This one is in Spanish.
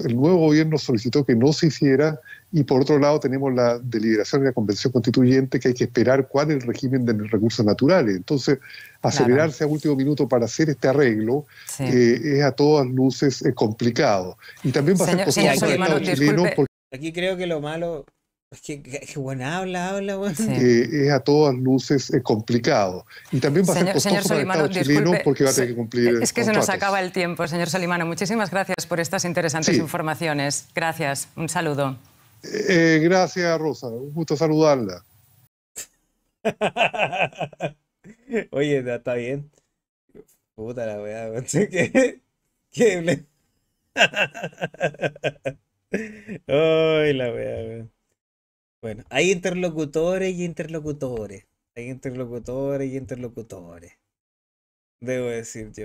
El nuevo gobierno solicitó que no se hiciera y por otro lado tenemos la deliberación de la Convención Constituyente que hay que esperar cuál es el régimen de recursos naturales. Entonces, acelerarse a último minuto para hacer este arreglo eh, es a todas luces eh, complicado. Y también va a ser costoso para Aquí creo que lo malo es que, habla, habla, eh, es a todas luces eh, complicado. Y también va a ser costoso para el Estado porque va a tener que cumplir. Es que se nos acaba el tiempo, señor Solimano. Muchísimas gracias por estas interesantes informaciones. Gracias. Un saludo. Eh, gracias, Rosa. Un gusto saludarla. Oye, está bien. Puta la weá, que. que... Ay, la weá, weá. Bueno, hay interlocutores y interlocutores. Hay interlocutores y interlocutores. Debo decir yo.